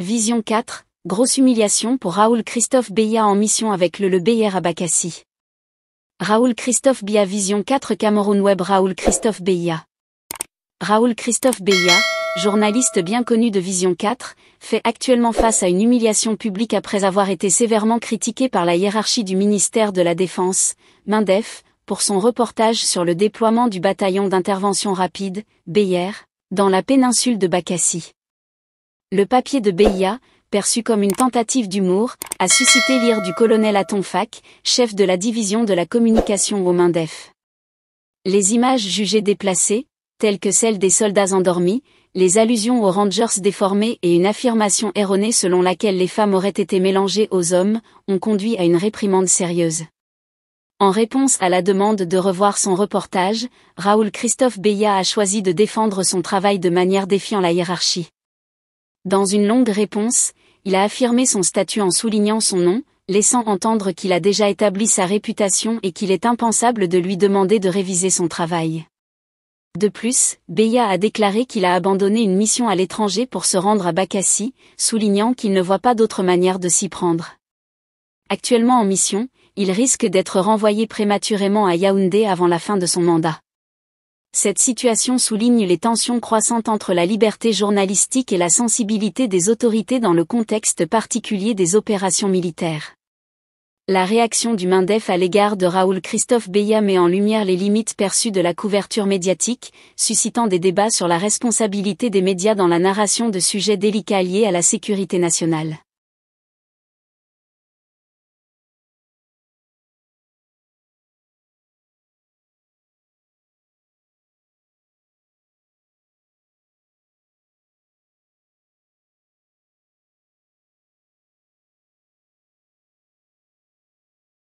Vision 4, grosse humiliation pour Raoul Christophe Beya en mission avec le Le à Bakassi. Raoul Christophe Beya, Vision 4 Cameroun Web Raoul Christophe Beya. Raoul Christophe Beya, journaliste bien connu de Vision 4, fait actuellement face à une humiliation publique après avoir été sévèrement critiqué par la hiérarchie du ministère de la Défense, Mindef, pour son reportage sur le déploiement du bataillon d'intervention rapide, Beyer, dans la péninsule de Bakassi. Le papier de Béia, perçu comme une tentative d'humour, a suscité l'ire du colonel Atonfac, chef de la division de la communication aux mains Les images jugées déplacées, telles que celles des soldats endormis, les allusions aux Rangers déformés et une affirmation erronée selon laquelle les femmes auraient été mélangées aux hommes, ont conduit à une réprimande sérieuse. En réponse à la demande de revoir son reportage, Raoul Christophe Beya a choisi de défendre son travail de manière défiant la hiérarchie. Dans une longue réponse, il a affirmé son statut en soulignant son nom, laissant entendre qu'il a déjà établi sa réputation et qu'il est impensable de lui demander de réviser son travail. De plus, Beya a déclaré qu'il a abandonné une mission à l'étranger pour se rendre à Bakassi, soulignant qu'il ne voit pas d'autre manière de s'y prendre. Actuellement en mission, il risque d'être renvoyé prématurément à Yaoundé avant la fin de son mandat. Cette situation souligne les tensions croissantes entre la liberté journalistique et la sensibilité des autorités dans le contexte particulier des opérations militaires. La réaction du Mindef à l'égard de Raoul Christophe Beya met en lumière les limites perçues de la couverture médiatique, suscitant des débats sur la responsabilité des médias dans la narration de sujets délicats liés à la sécurité nationale.